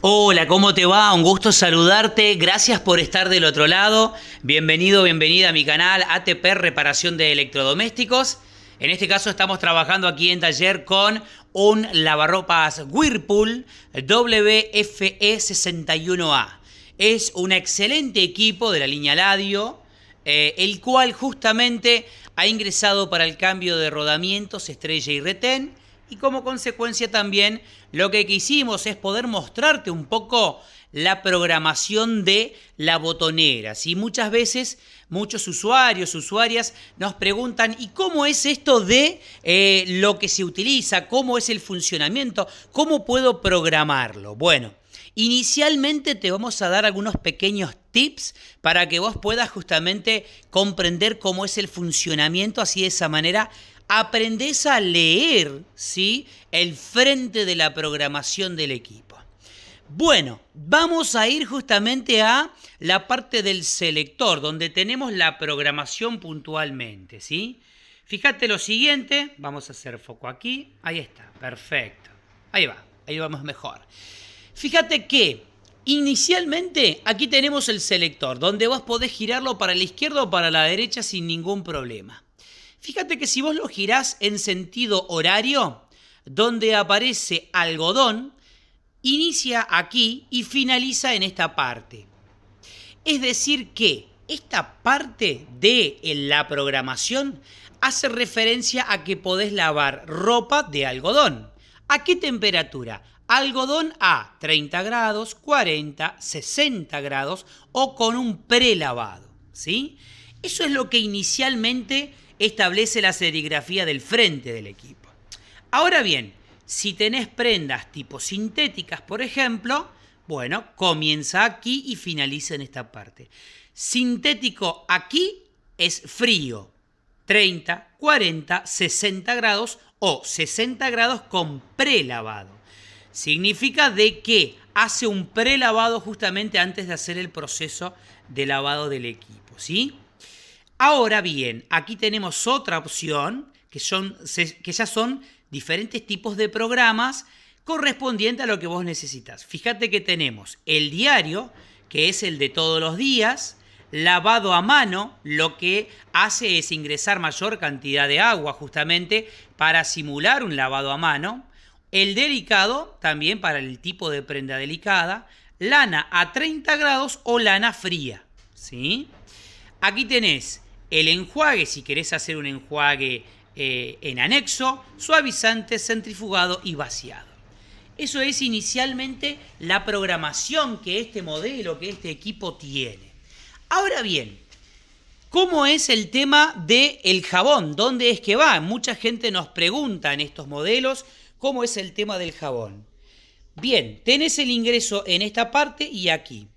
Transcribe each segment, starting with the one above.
Hola, ¿cómo te va? Un gusto saludarte. Gracias por estar del otro lado. Bienvenido, bienvenida a mi canal ATP Reparación de Electrodomésticos. En este caso estamos trabajando aquí en taller con un lavarropas Whirlpool WFE61A. Es un excelente equipo de la línea Ladio, eh, el cual justamente ha ingresado para el cambio de rodamientos, estrella y retén y como consecuencia también lo que quisimos es poder mostrarte un poco la programación de la botonera. ¿sí? Muchas veces muchos usuarios, usuarias nos preguntan, ¿y cómo es esto de eh, lo que se utiliza? ¿Cómo es el funcionamiento? ¿Cómo puedo programarlo? Bueno. Inicialmente te vamos a dar algunos pequeños tips para que vos puedas justamente comprender cómo es el funcionamiento, así de esa manera aprendes a leer ¿sí? el frente de la programación del equipo. Bueno, vamos a ir justamente a la parte del selector, donde tenemos la programación puntualmente, ¿sí? Fíjate lo siguiente, vamos a hacer foco aquí, ahí está, perfecto, ahí va, ahí vamos mejor. Fíjate que inicialmente aquí tenemos el selector, donde vos podés girarlo para la izquierda o para la derecha sin ningún problema. Fíjate que si vos lo girás en sentido horario, donde aparece algodón, inicia aquí y finaliza en esta parte. Es decir que esta parte de la programación hace referencia a que podés lavar ropa de algodón. ¿A qué temperatura? Algodón a 30 grados, 40, 60 grados o con un prelavado, ¿sí? Eso es lo que inicialmente establece la serigrafía del frente del equipo. Ahora bien, si tenés prendas tipo sintéticas, por ejemplo, bueno, comienza aquí y finaliza en esta parte. Sintético aquí es frío, 30, 40, 60 grados o 60 grados con prelavado. Significa de que hace un prelavado justamente antes de hacer el proceso de lavado del equipo, ¿sí? Ahora bien, aquí tenemos otra opción, que, son, que ya son diferentes tipos de programas correspondientes a lo que vos necesitas. Fíjate que tenemos el diario, que es el de todos los días, lavado a mano, lo que hace es ingresar mayor cantidad de agua justamente para simular un lavado a mano, el delicado, también para el tipo de prenda delicada, lana a 30 grados o lana fría, ¿sí? Aquí tenés el enjuague, si querés hacer un enjuague eh, en anexo, suavizante, centrifugado y vaciado. Eso es inicialmente la programación que este modelo, que este equipo tiene. Ahora bien, ¿Cómo es el tema del el jabón? ¿Dónde es que va? Mucha gente nos pregunta en estos modelos cómo es el tema del jabón. Bien, tenés el ingreso en esta parte y aquí.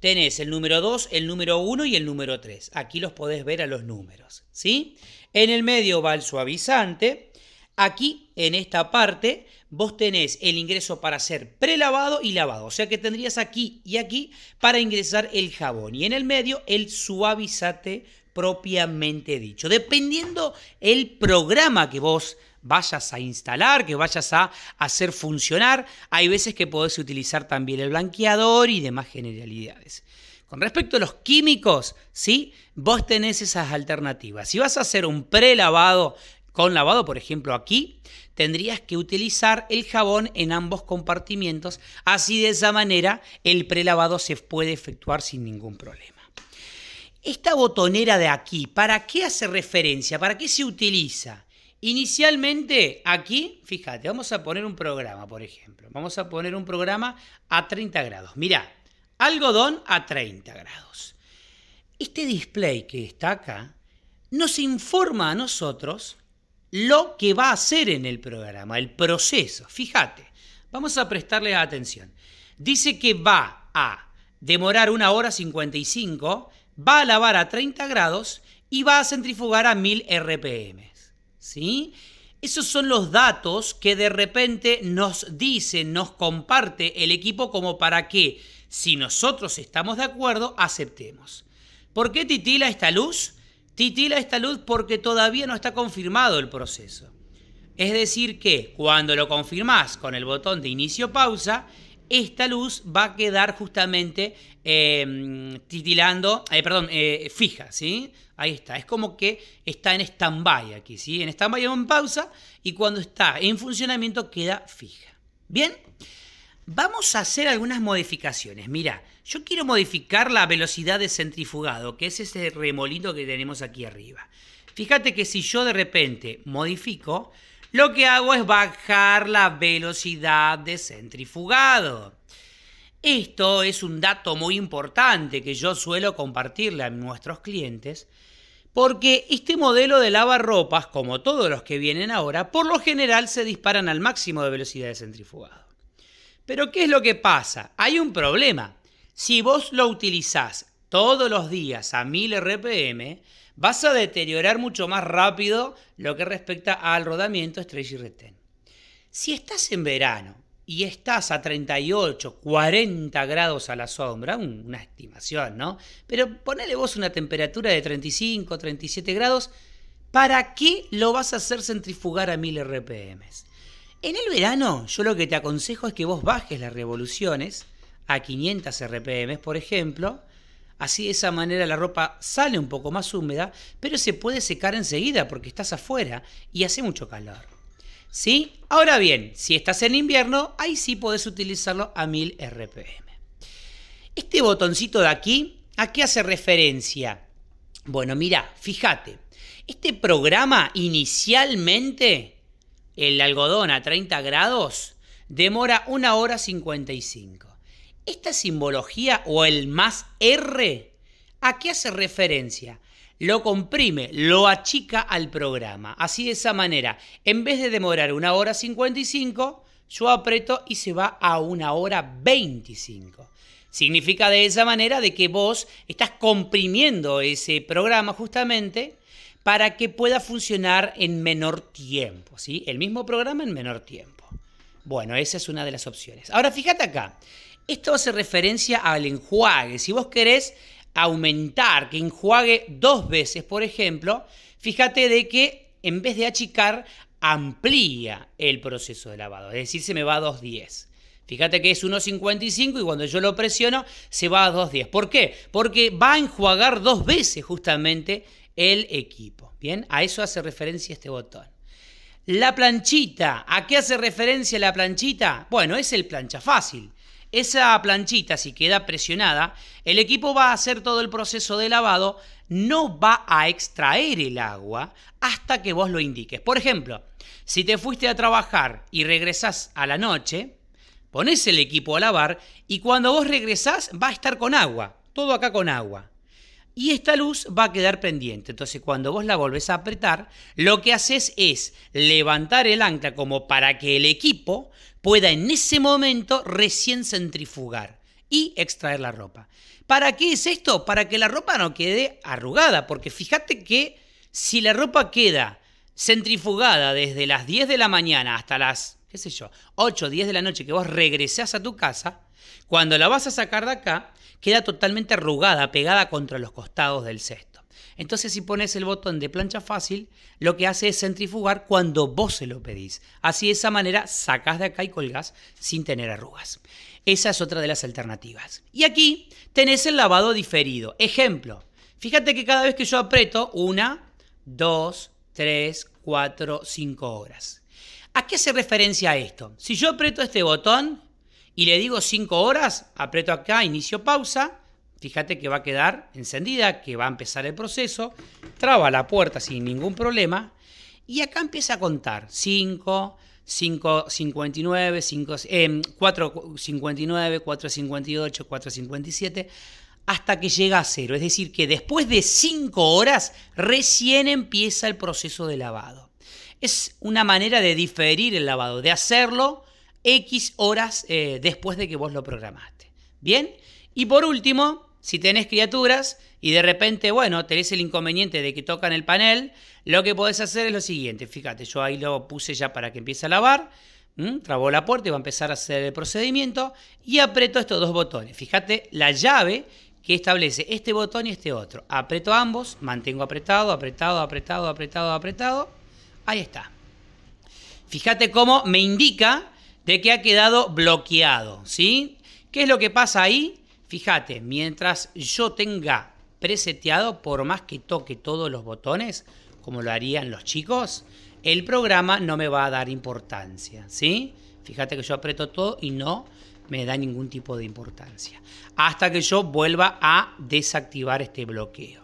Tenés el número 2, el número 1 y el número 3. Aquí los podés ver a los números, ¿sí? En el medio va el suavizante. Aquí, en esta parte, vos tenés el ingreso para ser prelavado y lavado. O sea que tendrías aquí y aquí para ingresar el jabón. Y en el medio, el suavizante propiamente dicho. Dependiendo el programa que vos vayas a instalar, que vayas a hacer funcionar. Hay veces que podés utilizar también el blanqueador y demás generalidades. Con respecto a los químicos, ¿sí? vos tenés esas alternativas. Si vas a hacer un prelavado con lavado, por ejemplo, aquí, tendrías que utilizar el jabón en ambos compartimientos. Así de esa manera el prelavado se puede efectuar sin ningún problema. Esta botonera de aquí, ¿para qué hace referencia? ¿Para qué se utiliza? Inicialmente aquí, fíjate, vamos a poner un programa, por ejemplo. Vamos a poner un programa a 30 grados. Mirá, algodón a 30 grados. Este display que está acá nos informa a nosotros lo que va a hacer en el programa, el proceso. Fíjate, vamos a prestarle atención. Dice que va a demorar una hora 55, va a lavar a 30 grados y va a centrifugar a 1000 RPM. ¿sí? Esos son los datos que de repente nos dicen, nos comparte el equipo como para que, si nosotros estamos de acuerdo, aceptemos. ¿Por qué titila esta luz? Titila esta luz porque todavía no está confirmado el proceso. Es decir que cuando lo confirmás con el botón de inicio pausa, esta luz va a quedar justamente em, titilando, eh, perdón, eh, fija, ¿sí? Ahí está, es como que está en stand-by aquí, ¿sí? En stand-by o en pausa y cuando está en funcionamiento queda fija. Bien, vamos a hacer algunas modificaciones. Mira, yo quiero modificar la velocidad de centrifugado, que es ese remolino que tenemos aquí arriba. Fíjate que si yo de repente modifico, lo que hago es bajar la velocidad de centrifugado. Esto es un dato muy importante que yo suelo compartirle a nuestros clientes, porque este modelo de lavarropas, como todos los que vienen ahora, por lo general se disparan al máximo de velocidad de centrifugado. Pero ¿qué es lo que pasa? Hay un problema. Si vos lo utilizás todos los días a 1000 RPM, vas a deteriorar mucho más rápido lo que respecta al rodamiento stretch y retén. Si estás en verano y estás a 38, 40 grados a la sombra, una estimación, ¿no? Pero ponele vos una temperatura de 35, 37 grados, ¿para qué lo vas a hacer centrifugar a 1000 RPM? En el verano, yo lo que te aconsejo es que vos bajes las revoluciones a 500 RPM, por ejemplo, Así de esa manera la ropa sale un poco más húmeda, pero se puede secar enseguida porque estás afuera y hace mucho calor. ¿Sí? Ahora bien, si estás en invierno, ahí sí podés utilizarlo a 1000 RPM. Este botoncito de aquí, ¿a qué hace referencia? Bueno, mirá, fíjate. Este programa inicialmente, el algodón a 30 grados, demora 1 hora 55. Esta simbología o el más R, ¿a qué hace referencia? Lo comprime, lo achica al programa. Así de esa manera, en vez de demorar una hora 55, yo aprieto y se va a una hora 25. Significa de esa manera de que vos estás comprimiendo ese programa justamente para que pueda funcionar en menor tiempo, ¿sí? El mismo programa en menor tiempo. Bueno, esa es una de las opciones. Ahora fíjate acá, esto hace referencia al enjuague. Si vos querés aumentar, que enjuague dos veces, por ejemplo, fíjate de que en vez de achicar, amplía el proceso de lavado. Es decir, se me va a 2.10. Fíjate que es 1.55 y cuando yo lo presiono se va a 2.10. ¿Por qué? Porque va a enjuagar dos veces justamente el equipo. Bien, a eso hace referencia este botón. La planchita, ¿a qué hace referencia la planchita? Bueno, es el plancha fácil. Esa planchita, si queda presionada, el equipo va a hacer todo el proceso de lavado, no va a extraer el agua hasta que vos lo indiques. Por ejemplo, si te fuiste a trabajar y regresás a la noche, pones el equipo a lavar y cuando vos regresás va a estar con agua, todo acá con agua. Y esta luz va a quedar pendiente. Entonces cuando vos la volvés a apretar, lo que haces es levantar el ancla como para que el equipo pueda en ese momento recién centrifugar y extraer la ropa. ¿Para qué es esto? Para que la ropa no quede arrugada, porque fíjate que si la ropa queda centrifugada desde las 10 de la mañana hasta las, qué sé yo, 8 o 10 de la noche que vos regresás a tu casa, cuando la vas a sacar de acá, queda totalmente arrugada, pegada contra los costados del cesto. Entonces, si pones el botón de plancha fácil, lo que hace es centrifugar cuando vos se lo pedís. Así de esa manera sacás de acá y colgás sin tener arrugas. Esa es otra de las alternativas. Y aquí tenés el lavado diferido. Ejemplo, fíjate que cada vez que yo aprieto, una, dos, tres, cuatro, cinco horas. ¿A qué se referencia esto? Si yo aprieto este botón y le digo cinco horas, aprieto acá, inicio pausa, fíjate que va a quedar encendida, que va a empezar el proceso, traba la puerta sin ningún problema y acá empieza a contar 5, 559, 5, eh, 58, 458, 457, hasta que llega a cero. Es decir, que después de 5 horas recién empieza el proceso de lavado. Es una manera de diferir el lavado, de hacerlo X horas eh, después de que vos lo programaste. ¿Bien? Y por último, si tenés criaturas y de repente, bueno, tenés el inconveniente de que tocan el panel, lo que podés hacer es lo siguiente. Fíjate, yo ahí lo puse ya para que empiece a lavar. Trabó la puerta y va a empezar a hacer el procedimiento. Y aprieto estos dos botones. Fíjate la llave que establece este botón y este otro. Aprieto ambos, mantengo apretado, apretado, apretado, apretado, apretado. Ahí está. Fíjate cómo me indica de que ha quedado bloqueado, ¿sí? ¿Qué es lo que pasa ahí? Fíjate, mientras yo tenga preseteado, por más que toque todos los botones, como lo harían los chicos, el programa no me va a dar importancia, ¿sí? Fíjate que yo aprieto todo y no me da ningún tipo de importancia. Hasta que yo vuelva a desactivar este bloqueo.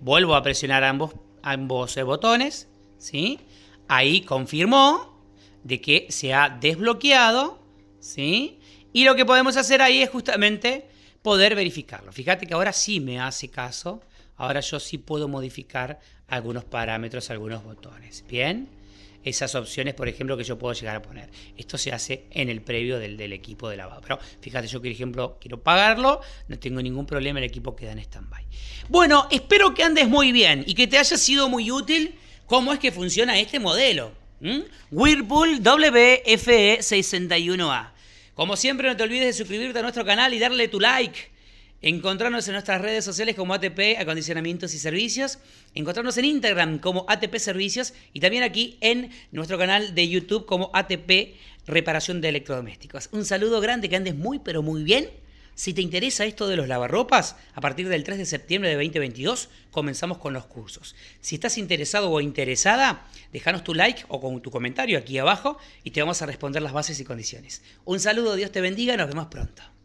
Vuelvo a presionar ambos, ambos eh, botones, ¿sí? Ahí confirmó de que se ha desbloqueado, ¿sí? Y lo que podemos hacer ahí es justamente poder verificarlo. Fíjate que ahora sí me hace caso, ahora yo sí puedo modificar algunos parámetros, algunos botones. Bien, esas opciones, por ejemplo, que yo puedo llegar a poner. Esto se hace en el previo del, equipo de lavado. Pero fíjate, yo, por ejemplo, quiero pagarlo, no tengo ningún problema, el equipo queda en stand-by. Bueno, espero que andes muy bien y que te haya sido muy útil cómo es que funciona este modelo. Whirlpool WFE 61A. Como siempre, no te olvides de suscribirte a nuestro canal y darle tu like. Encontrarnos en nuestras redes sociales como ATP Acondicionamientos y Servicios. Encontrarnos en Instagram como ATP Servicios y también aquí en nuestro canal de YouTube como ATP Reparación de Electrodomésticos. Un saludo grande, que andes muy pero muy bien. Si te interesa esto de los lavarropas, a partir del 3 de septiembre de 2022 comenzamos con los cursos. Si estás interesado o interesada, déjanos tu like o con tu comentario aquí abajo y te vamos a responder las bases y condiciones. Un saludo, Dios te bendiga, nos vemos pronto.